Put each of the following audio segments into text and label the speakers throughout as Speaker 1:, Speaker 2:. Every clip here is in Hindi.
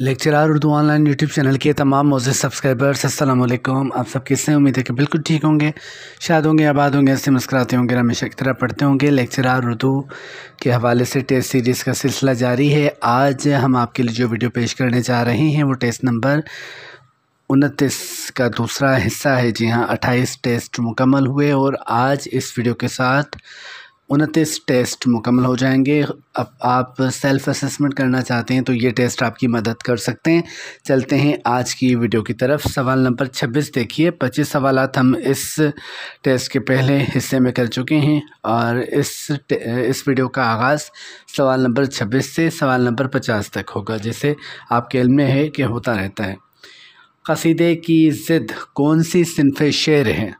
Speaker 1: lecturer Urdu online YouTube channel के तमाम मौजे सब्सक्राइबर्स असलम आप सब किससे उम्मीद है कि बिल्कुल ठीक होंगे शायद होंगे आबाद होंगे ऐसे मुस्कराते होंगे हमेशा की तरह पढ़ते होंगे लेक्चरार उर्दू के हवाले से टेस्ट सीरीज़ का सिलसिला जारी है आज हम आपके लिए जो वीडियो पेश करने जा रहे हैं वो टेस्ट नंबर उनतीस का दूसरा हिस्सा है जी हाँ अट्ठाईस टेस्ट मुकम्मल हुए और आज इस वीडियो के साथ उनतीस टेस्ट मुकम्मल हो जाएंगे अब आप सेल्फ़ असेसमेंट करना चाहते हैं तो ये टेस्ट आपकी मदद कर सकते हैं चलते हैं आज की वीडियो की तरफ सवाल नंबर छब्बीस देखिए पच्चीस सवाल हम इस टेस्ट के पहले हिस्से में कर चुके हैं और इस इस वीडियो का आगाज़ सवाल नंबर छब्बीस से सवाल नंबर पचास तक होगा जिसे आपके इल्म में है कि होता रहता है कसीदे की ज़िद कौन सी सिनफ़ शेर हैं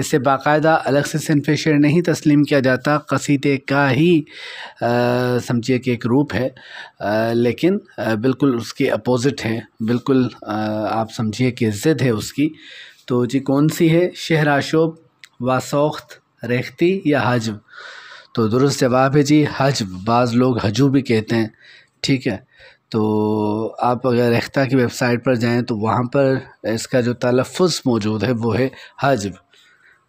Speaker 1: इसे बाकायदा अलग से सिनफ़ शेर नहीं तस्लीम किया जाता कसीदे का ही समझिए कि एक रूप है आ, लेकिन आ, बिल्कुल उसके अपोज़िट हैं बिल्कुल आ, आप समझिए कि ज़िद है उसकी तो जी कौन सी है शहर आशोब वासौख्त रेखती या हजब तो दुरुस्त जवाब है जी हजब बाज़ लोग हजू भी कहते हैं ठीक है तो आप अगर रेख्ता की वेबसाइट पर जाएँ तो वहाँ पर इसका जो तलफ मौजूद है वो है हजब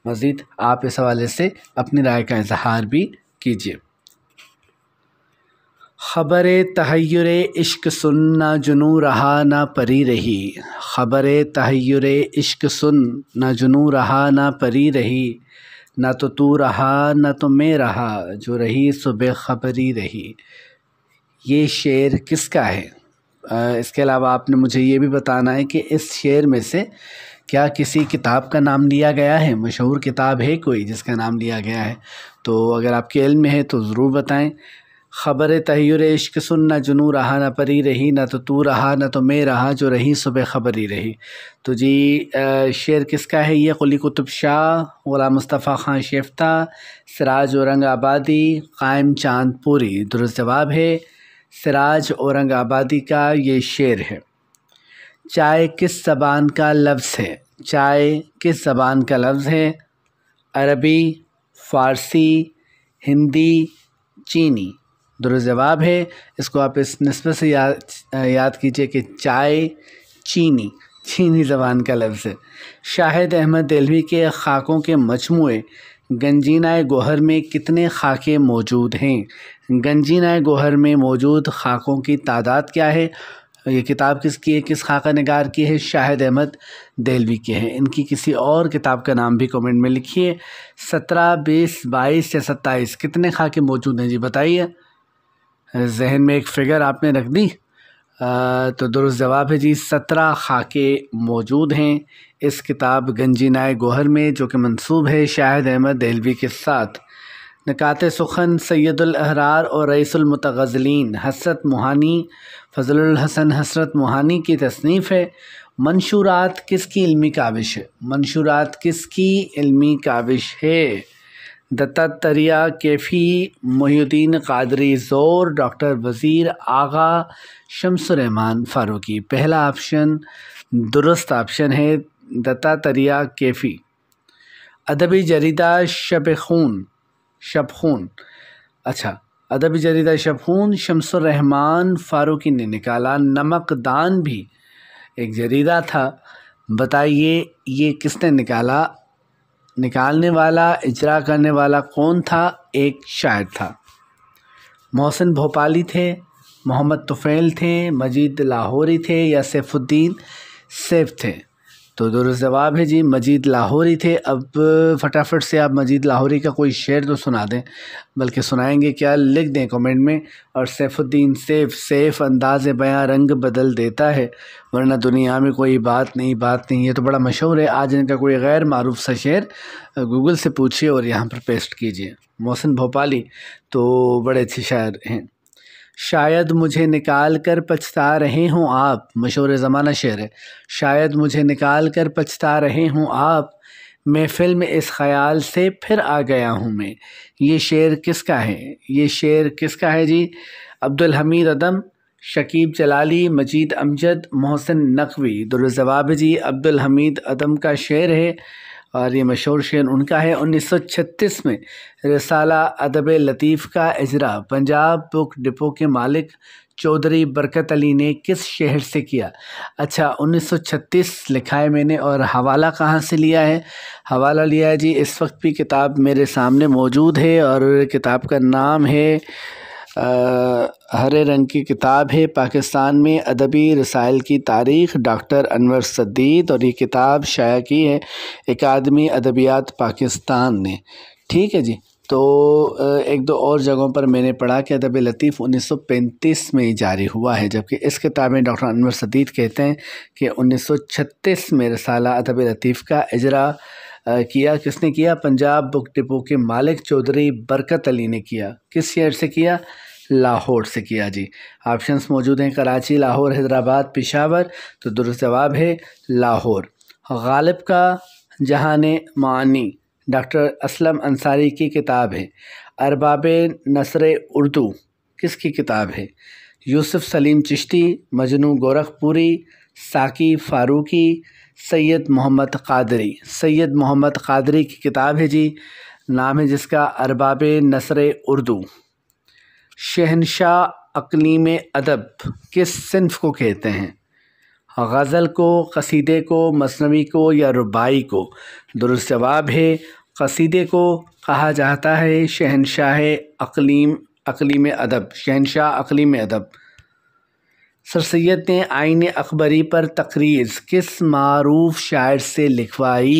Speaker 1: मज़ीद आप इस हवाले से अपनी राय का इजहार भी कीजिए ख़बर तहयर इश्क सुन ना जुनू रहा ना परी रही ख़बर तहयर इश्क सुन ना जुनू रहा ना परी रही ना तो तू रहा ना तो मैं रहा जो रही सुबह खबरी रही ये शेयर किसका है इसके अलावा आपने मुझे ये भी बताना है कि इस शेयर में से क्या किसी किताब का नाम लिया गया है मशहूर किताब है कोई जिसका नाम लिया गया है तो अगर आपके इल्म में है तो ज़रूर बताएं ख़बर तहयर इश्क सुन ना जुनू रहा ना परी रही ना तो तू रहा ना तो मैं रहा जो रही सुबह खबर ही रही तो जी शेर किसका है ये कुली कुतुब शाह गुला मुस्तफ़ा ख़ान शेफ्ता सिराज औरंग आबादी कायम चाँद पूरी दुरुस्त जवाब है सराज औरंगाबादी का ये शेर है चाय किस ज़बान का लफ्ज़ है चाय किस ज़बान का लफ्ज़ है अरबी फ़ारसी हिंदी चीनी दुरुस्त जवाब है इसको आप इस नस्बत से याद याद कीजिए कि चाय चीनी चीनी ज़बान का लफ्ज़ है शाहिद अहमद दिल्ली के ख़ाकों के मजमू गंजीनाए गोहर में कितने खाके मौजूद हैं गंजीनाए गोहर में मौजूद खाकों की तादाद क्या है ये किताब किसकी है किस खाका नगार की है शाहिद अहमद देलवी की है इनकी किसी और किताब का नाम भी कमेंट में लिखिए सत्रह बीस बाईस या सत्ताईस कितने खाके मौजूद हैं जी बताइए जहन में एक फ़िगर आपने रख दी तो दुरुस्त जवाब है जी सत्रह खाके मौजूद हैं इस किताब गंजीनाए गोहर में जो कि मनसूब है शाहिद अहमद दहलवी के साथ निकात सुखन सैदुलहरार और रईसमतगज़लिन हसरत मोहानी हसन हसरत मोहानी की तसनीफ़ है मंशूरात किसकी इल्मी काविश है मंशूरात किसकी इल्मी काविश है दत्तात्रेया कैफ़ी मोहुद्दीन कादरी ज़ोर डॉक्टर वज़ीर आगा शम्सरहमान फ़ारूकी पहला ऑप्शन दुरुस्त ऑप्शन है दत्तात्रेया कैफ़ी अदबी जरीदा शब खून शब खून अच्छा अदबी जरीदा शब खून शम्सरहमान फ़ारूकी ने निकाला नमक दान भी एक जरीदा था बताइए ये किसने निकाला निकालने वाला इजरा करने वाला कौन था एक शायर था मोहसिन भोपाली थे मोहम्मद तुफ़ैल थे मजीद लाहौरी थे या सैफुद्दीन सैफ थे तो दुरुस्त जवाब है जी मजीद लाहौरी थे अब फटाफट से आप मजीद लाहौरी का कोई शेर तो सुना दें बल्कि सुनाएंगे क्या लिख दें कमेंट में और सैफुद्दीन सेफ सेफ अंदाज बयां रंग बदल देता है वरना दुनिया में कोई बात नहीं बात नहीं ये तो बड़ा मशहूर है आज इनका कोई गैर मरूफ सा शेर गूगल से पूछिए और यहाँ पर पेस्ट कीजिए मोहसिन भोपाली तो बड़े अच्छे शायर हैं शायद मुझे निकाल कर पछता रहे हों आप मशहूर ज़माना शेर है शायद मुझे निकाल कर पछता रहे हों आप मैं फ़िल्म इस ख़याल से फिर आ गया हूँ मैं ये शेर किसका है ये शेर किसका है जी अब्दुल हमीद अदम शकीब जलाली मजीद अमजद मोहसिन नकवी दुरुल जी अब्दुल हमीद अदम का शेर है और ये मशहूर शेर उनका है 1936 में रसाला अदब लतीफ़ का इजरा पंजाब बुक डिपो के मालिक चौधरी बरकत अली ने किस शहर से किया अच्छा 1936 लिखा है मैंने और हवाला कहाँ से लिया है हवाला लिया है जी इस वक्त भी किताब मेरे सामने मौजूद है और किताब का नाम है हरे रंग की किताब है पाकिस्तान में अदबी रसायल की तारीख डॉक्टर अनवर सदीद और ये किताब शाया की है अकादमी अदबियात पाकिस्तान ने ठीक है जी तो एक दो और जगहों पर मैंने पढ़ा कि अदब लतीफ़ 1935 में जारी हुआ है जबकि इस किताब में डॉक्टर अनवर सदीद कहते हैं कि 1936 में रसाला अदब लतीफ़ का इजरा किया किसने किया पंजाब बुक डिपो के मालिक चौधरी बरकत अली ने किया किस शहर से किया लाहौर से किया जी ऑप्शंस मौजूद हैं कराची लाहौर हैदराबाद पिशावर तो दुरुस्त जवाब है लाहौर गालिब का जहान मानी डॉक्टर असलम अंसारी की किताब है अरबाब नसर उर्दू किसकी किताब है यूसुफ सलीम चिश्ती मजनू गोरखपुरी साकी फ़ारूकी सैयद मोहम्मद कादरी सैयद मोहम्मद कादरी की किताब है जी नाम है जिसका अरबाब नसर उर्दू शहनशाह अकलीम अदब किस सिंफ़ को कहते हैं गज़ल को कसीदे को मसनवी को या रुबाई को दुरुस्त जवाब है कसीदे को कहा जाता है शहनशाह अकलीम अकलीम अदब शहनशाह अकलीम अदब सर सैद ने आइन अकबरी पर तकरीज़ किस मरूफ शायर से लिखवाई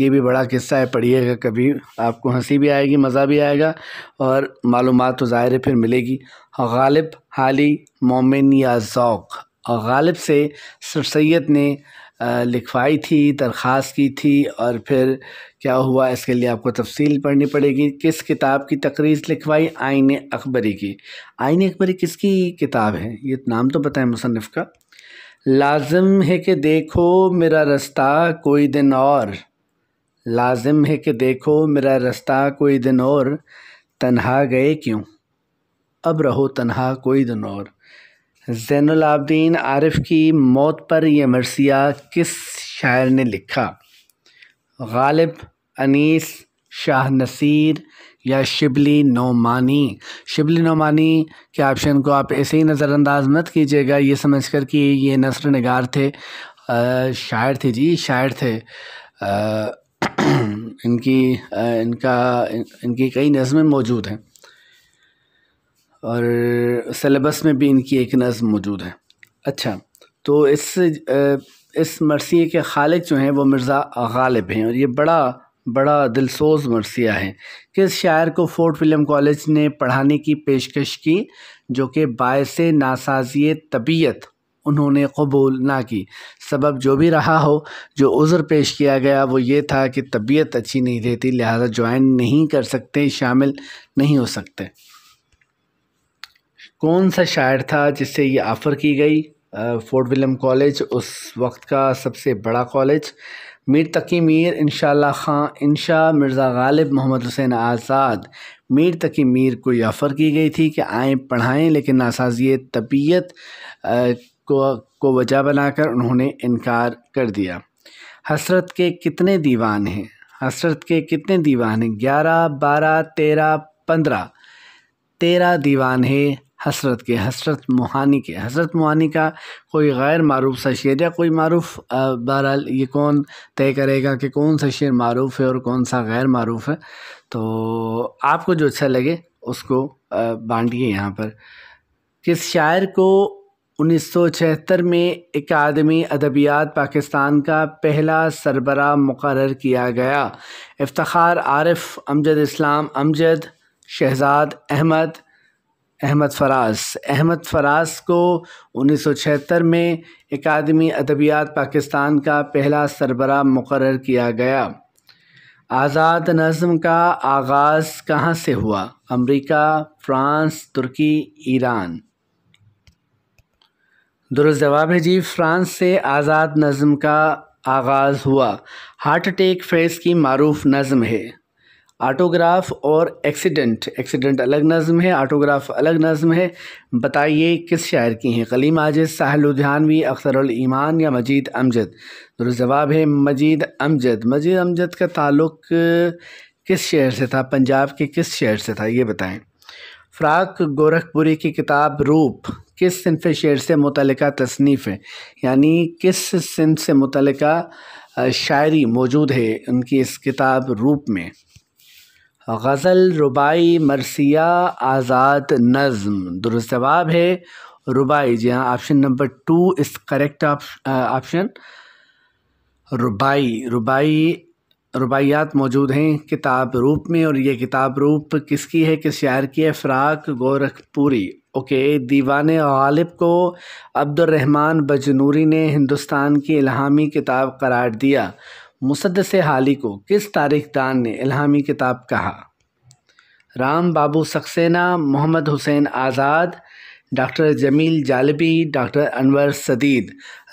Speaker 1: ये भी बड़ा किस्सा है पढ़िएगा कभी आपको हंसी भी आएगी मज़ा भी आएगा और मालूम तो ज़ाहिर है फिर मिलेगी गालिब हाली मोमिन या ओक़ गालिब से सर सैद ने लिखवाई थी दरख़्वास्त की थी और फिर क्या हुआ इसके लिए आपको तफसील पढ़नी पड़ेगी किस किताब की तकरीज़ लिखवाई आइन अकबरी की आइन अकबरी किसकी किताब है ये नाम तो पता है मुसनफ़ का लाजम है कि देखो मेरा रास्ता कोई दिन और लाजिम है कि देखो मेरा रास्ता कोई दिन और तन्हा गए क्यों अब रहो तन्हा कोई दिन और ज़ैनलाब्दीन आरिफ की मौत पर यह मरसिया किस शायर ने लिखा गालिब अनीस शाह नसीर या शिबली नौमानी शिबली नौमानी के ऑप्शन को आप ऐसे ही नज़रअंदाज मत कीजिएगा ये समझकर कि ये नसर नगार थे आ, शायर थे जी शायर थे आ, इनकी आ, इनका इन, इनकी कई नज़में मौजूद हैं और सलेबस में भी इनकी एक नज़म मौजूद है अच्छा तो इस इस मरसिए के खालिद जो हैं वो मिर्ज़ा गालिब हैं और ये बड़ा बड़ा दिलसोज मरसिया है कि इस शायर को फोर्ट विलियम कॉलेज ने पढ़ाने की पेशकश की जो कि बायस नासाजी तबीयत उन्होंने कबूल ना की सबब जो भी रहा हो जो उज़र पेश किया गया वो ये था कि तबीयत अच्छी नहीं रहती लिहाजा ज्वाइन नहीं कर सकते शामिल नहीं हो सकते कौन सा शायर था जिससे ये आफ़र की गई फोर्ट विलियम कॉलेज उस वक्त का सबसे बड़ा कॉलेज मीर तकी मीर खां ख़ान इनशा मिर्ज़ा गालिब मोहम्मद हुसैन आज़ाद मीर तकी मीर को यह ऑफ़र की गई थी कि आएँ पढ़ाएँ लेकिन नासाजी तबीयत को को वजह बनाकर उन्होंने इनकार कर दिया हसरत के कितने दीवान हैं हसरत के कितने दीवान हैं ग्यारह बारह तेरह पंद्रह तेरह दीवान है हसरत के हसरत मोहानी के हसरत मोहानी का कोई गैर मरूफ सा शेर या कोई मरूफ बहरहाल ये कौन तय करेगा कि कौन सा शेर मरूफ है और कौन सा गैर मरूफ है तो आपको जो अच्छा लगे उसको बांटिए यहाँ पर किस शायर को 1976 में अकादमी अदबियात पाकिस्तान का पहला सरबरा मुकर किया गया इफ्तार आरफ अमजद इस्लाम अमजद शहजाद अहमद अहमद फ़राज़ अहमद फ़राज़ को उन्नीस सौ छिहत्तर में अकादमी अदबियात पाकिस्तान का पहला सरबरा मुकर किया गया आज़ाद नज़म का आगाज़ कहाँ से हुआ अमेरिका फ्रांस तुर्की ईरान दुरुस्त जवाब है जी फ्रांस से आज़ाद नज़म का आगाज़ हुआ हार्ट अटैक फेस की मरूफ नज़म है आटोग्राफ और एक्सीडेंट एक्सीडेंट अलग नज़म है आटोग्राफ अलग नज़म है बताइए किस शायर की हैं कलीम आजिद साहल उद्यानवी ईमान या मजीद अमजद दुरुस्त जवाब है मजीद अमजद मजीद अमजद का ताल्लुक किस शहर से था पंजाब के किस शहर से था ये बताएं फ़्राक गोरखपुरी की किताब रूप किस सिनफ शेर से मुतल तसनीफ़ है यानी किस सिनफ से मुतल शायरी मौजूद है उनकी इस किताब रूप में गज़ल रुबाई मरसिया आज़ाद नज़म दुरुस्त जवाब है रुबाई जी हाँ ऑप्शन नंबर टू इस करेक्ट ऑप्शन रुबाई रुबाई रुबाइयात मौजूद हैं किताब रूप में और ये किताब रूप किसकी है किस शायर की है फ़राक गोरखपुरी ओके दीवान गालिब को अब्दुलरहमान बजनूरी ने हिंदुस्तान की इलाहामी किताब करार दिया मुसदस हाली को किस दान ने इल्हामी किताब कहा राम बाबू सक्सेना मोहम्मद हुसैन आज़ाद डॉक्टर जमील जालबी डॉक्टर अनवर सदीद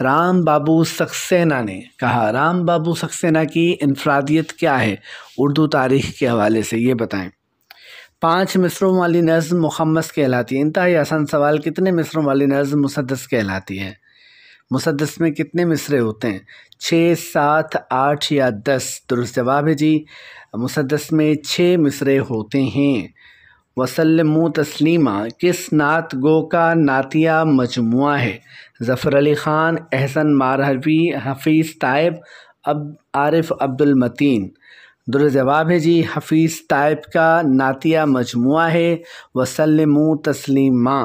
Speaker 1: राम बाबू सक्सेना ने कहा राम बाबू सक्सेना की इनफरादियत क्या है उर्दू तारीख के हवाले से ये बताएं पाँच मिसरों वाली नज़म मुखम्मस कहलाती है इंतहाई आसान सवाल कितने मिसरों वाली नज़म मुसदस कहलाती है मुसदस में कितने मिसरे होते हैं छः सात आठ या दस दुरुस्त जवाब है जी मुसदस में छः मिसरे होते हैं वसलम तस्लीमा किस नात गो का नातिया मजमु है ज़फ़र अली ख़ान एहसन मारहवी हफीज़ तायब अब आरिफ अब्दुलमतीन दुरजवाब जवाब है जी हफीज़ तायब का नातिया मजमु है वसलम तस्लीमा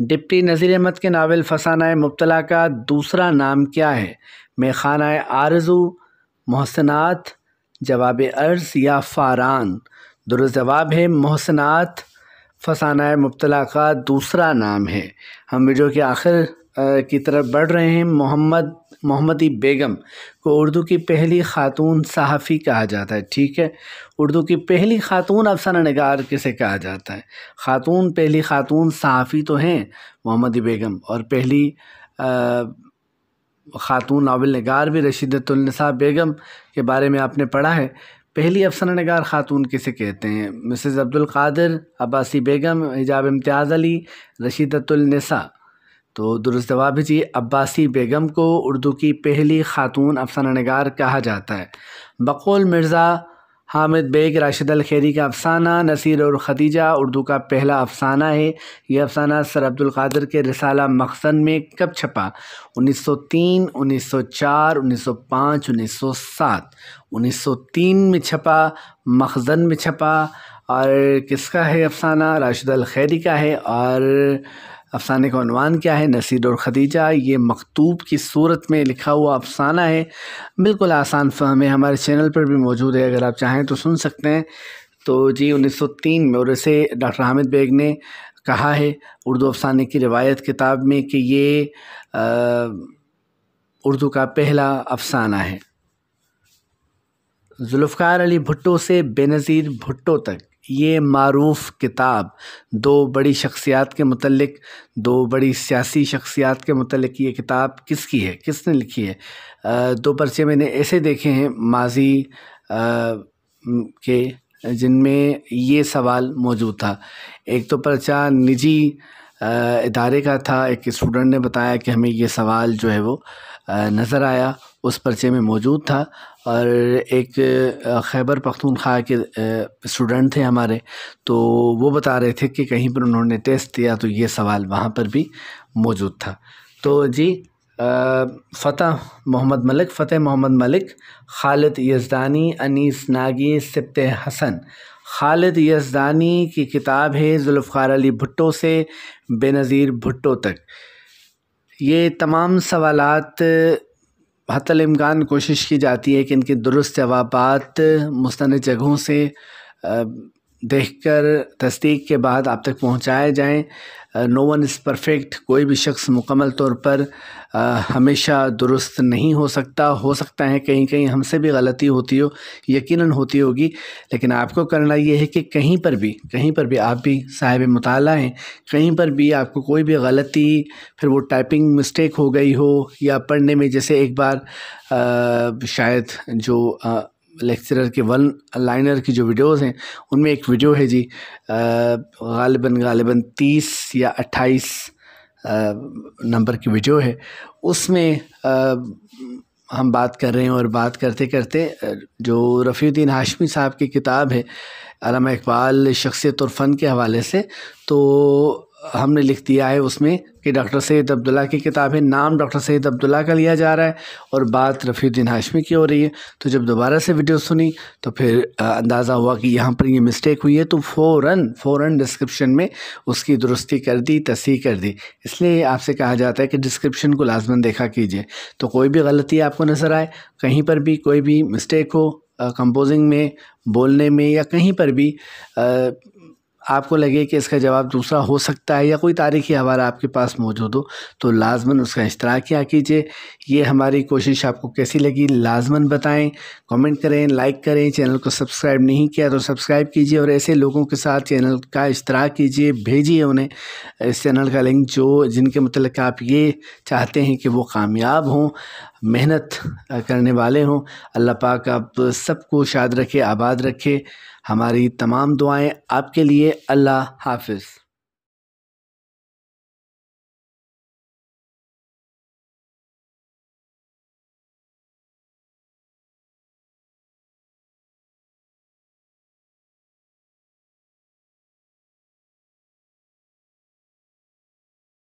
Speaker 1: डिप्टी नज़ीर अहमद के नावल फसाना मुबतला का दूसरा नाम क्या है मेखाना आरजू मोहसनात जवाब अर्ज़ या फ़ारान दुरुजवाब जवाब है मोहसनात फसाना मुबतला का दूसरा नाम है हम वीडियो के आखिर की तरफ बढ़ रहे हैं मोहम्मद मोहम्मदी बेगम को उर्दू की पहली खातून सहाफ़ी कहा जाता है ठीक है उर्दू की पहली खातून अफसाना नगार किसे कहा जाता है खातून पहली खातून सहाफ़ी तो हैं मोहम्मदी बेगम और पहली आ, खातून नावल नगार भी रशीदतुलनसा बेगम के बारे में आपने पढ़ा है पहली अफसाना नगार खातून किसे कहते हैं मिसेज़ अब्दुल कादिर अब्बासी बेगम हिजाब इम्तियाज़ अली रशीदतुलनसा तो दुरुस्त जवाब है जी अब्बासी बेगम को उर्दू की पहली खातून अफसाना नगार कहा जाता है बकौल मिर्ज़ा हामिद बेग राशिद अल खैरी का अफसाना नसीर और ख़दीजा उर्दू का पहला अफसाना है यह अफसाना सर अब्दुल कादिर के रसाला मकसद में कब छपा 1903, 1904, 1905, 1907, 1903 में छपा मखजन में छपा और किसका है अफसाना राशिद अल का है और अफसाने का अनवान क्या है नसीर और ख़दीजा ये मकतूब की सूरत में लिखा हुआ अफसाना है बिल्कुल आसान फहम है हमारे चैनल पर भी मौजूद है अगर आप चाहें तो सुन सकते हैं तो जी 1903 में और इसे डॉक्टर हामिद बेग ने कहा है उर्दू अफसाने की रिवायत किताब में कि ये उर्दू का पहला अफसाना है जुल्फ़ार अली भुट्टो से बेनज़ीर भुट्टो तक ये मरूफ किताब दो बड़ी शख्सियात के मतलब दो बड़ी सियासी शख्सियात के मतलब ये किताब किसकी है किसने लिखी है दो पर्चे मैंने ऐसे देखे हैं माजी के जिनमें ये सवाल मौजूद था एक तो पर्चा निजी इदारे का था एक स्टूडेंट ने बताया कि हमें ये सवाल जो है वो नज़र आया उस पर्चे में मौजूद था और एक ख़ैबर पख़्तूनख़्वा के स्टूडेंट थे हमारे तो वो बता रहे थे कि कहीं पर उन्होंने टेस्ट दिया तो ये सवाल वहाँ पर भी मौजूद था तो जी फ़तह मोहम्मद मलिक फ़तेह मोहम्मद मलिक खालिद यज़दानी अनीस नागी सिप्त हसन खालिद यज़दानी की किताब है जुल्फ़ार अली भुट्टो से बेनज़ीर भुट्टो तक ये तमाम सवालात हतलइम्कान कोशिश की जाती है कि इनके दुरुस्त जवाब मुस्ंद जगहों से देख कर तस्दीक के बाद आप तक पहुँचाए जाएँ नो वन इज़ परफेक्ट कोई भी शख्स मुकम्मल तौर पर आ, हमेशा दुरुस्त नहीं हो सकता हो सकता है कहीं कहीं हमसे भी गलती होती हो यकीनन होती होगी लेकिन आपको करना ये है कि कहीं पर भी कहीं पर भी आप भी साहिब मताल हैं कहीं पर भी आपको कोई भी गलती फिर वो टाइपिंग मिस्टेक हो गई हो या पढ़ने में जैसे एक बार आ, शायद जो आ, लेक्चरर के वन लाइनर की जो वीडियोस हैं उनमें एक वीडियो है जी गालिबा गालिबा तीस या अट्ठाईस नंबर की वीडियो है उसमें आ, हम बात कर रहे हैं और बात करते करते जो रफ़ीद्दीन हाशमी साहब की किताब है अलामा इकबाल शख्सियत और फ़न के हवाले से तो हमने लिख दिया है उसमें कि डॉक्टर सैद अब्दुल्ला की किताब है नाम डॉक्टर सैद अब्दुल्ला का लिया जा रहा है और बात रफ़ीद्दीन हाशमी की हो रही है तो जब दोबारा से वीडियो सुनी तो फिर अंदाज़ा हुआ कि यहाँ पर ये मिस्टेक हुई है तो फ़ौर फ़ौर डिस्क्रिप्शन में उसकी दुरुस्ती कर दी तस्ह कर दी इसलिए आपसे कहा जाता है कि डिस्क्रिप्शन को लाजमन देखा कीजिए तो कोई भी गलती आपको नज़र आए कहीं पर भी कोई भी मिस्टेक हो कंपोजिंग में बोलने में या कहीं पर भी आपको लगे कि इसका जवाब दूसरा हो सकता है या कोई तारीखी हवाला आपके पास मौजूद हो तो लाजमन उसका इश्तरा किया कीजिए ये हमारी कोशिश आपको कैसी लगी लाजमन बताएं कमेंट करें लाइक करें चैनल को सब्सक्राइब नहीं किया तो सब्सक्राइब कीजिए और ऐसे लोगों के साथ चैनल का इश्तरा कीजिए भेजिए उन्हें इस चैनल का लिंक जो जिनके मतलब आप ये चाहते हैं कि वो कामयाब हों मेहनत करने वाले हों अल्लाह पाक आप सबको शाद रखे आबाद रखे हमारी तमाम दुआएं आपके लिए अल्लाह हाफिज़